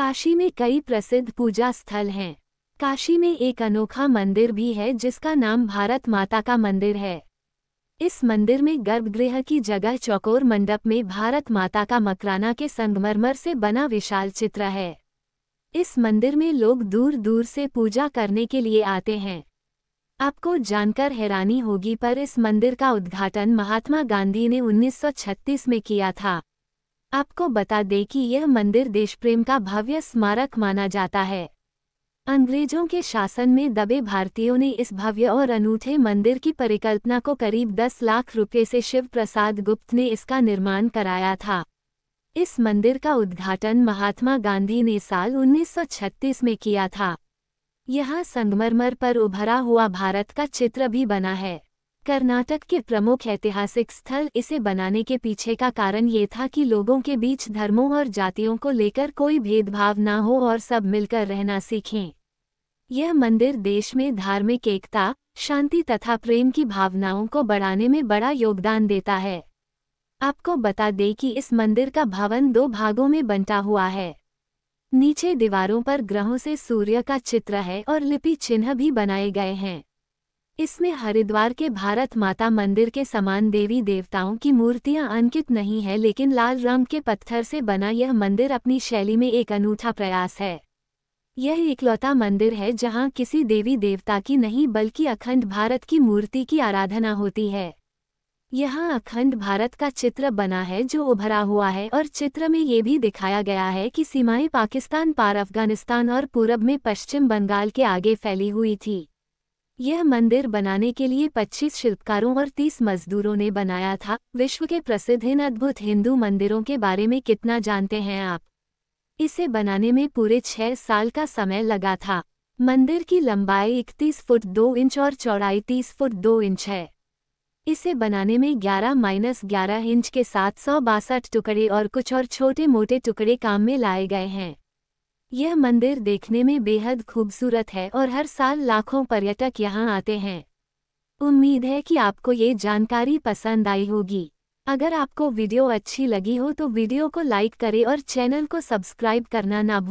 काशी में कई प्रसिद्ध पूजा स्थल हैं काशी में एक अनोखा मंदिर भी है जिसका नाम भारत माता का मंदिर है इस मंदिर में गर्भगृह की जगह चौकोर मंडप में भारत माता का मकराना के संगमरमर से बना विशाल चित्र है इस मंदिर में लोग दूर दूर से पूजा करने के लिए आते हैं आपको जानकर हैरानी होगी पर इस मंदिर का उद्घाटन महात्मा गांधी ने 1936 में किया था आपको बता दें कि यह मंदिर देश प्रेम का भव्य स्मारक माना जाता है अंग्रेजों के शासन में दबे भारतीयों ने इस भव्य और अनूठे मंदिर की परिकल्पना को करीब 10 लाख रुपए से शिव प्रसाद गुप्त ने इसका निर्माण कराया था इस मंदिर का उद्घाटन महात्मा गांधी ने साल 1936 में किया था यहाँ संगमरमर पर उभरा हुआ भारत का चित्र भी बना है कर्नाटक के प्रमुख ऐतिहासिक स्थल इसे बनाने के पीछे का कारण ये था कि लोगों के बीच धर्मों और जातियों को लेकर कोई भेदभाव न हो और सब मिलकर रहना सीखें यह मंदिर देश में धार्मिक एकता शांति तथा प्रेम की भावनाओं को बढ़ाने में बड़ा योगदान देता है आपको बता दें कि इस मंदिर का भवन दो भागों में बंटा हुआ है नीचे दीवारों पर ग्रहों से सूर्य का चित्र है और लिपि चिन्ह भी बनाए गए हैं इसमें हरिद्वार के भारत माता मंदिर के समान देवी देवताओं की मूर्तियां अंकित नहीं है लेकिन लाल रंग के पत्थर से बना यह मंदिर अपनी शैली में एक अनूठा प्रयास है यह इकलौता मंदिर है जहां किसी देवी देवता की नहीं बल्कि अखंड भारत की मूर्ति की आराधना होती है यहाँ अखंड भारत का चित्र बना है जो उभरा हुआ है और चित्र में ये भी दिखाया गया है कि सीमाएं पाकिस्तान पार अफगानिस्तान और पूरब में पश्चिम बंगाल के आगे फैली हुई थी यह मंदिर बनाने के लिए 25 शिल्पकारों और 30 मजदूरों ने बनाया था विश्व के प्रसिद्ध इन अद्भुत हिंदू मंदिरों के बारे में कितना जानते हैं आप इसे बनाने में पूरे छह साल का समय लगा था मंदिर की लंबाई इकतीस फुट दो इंच और चौड़ाई तीस फुट दो इंच है इसे बनाने में 11 माइनस ग्यारह इंच के साथ सौ टुकड़े और कुछ और छोटे मोटे टुकड़े काम में लाए गए हैं यह मंदिर देखने में बेहद खूबसूरत है और हर साल लाखों पर्यटक यहाँ आते हैं उम्मीद है कि आपको ये जानकारी पसंद आई होगी अगर आपको वीडियो अच्छी लगी हो तो वीडियो को लाइक करें और चैनल को सब्सक्राइब करना ना भूलें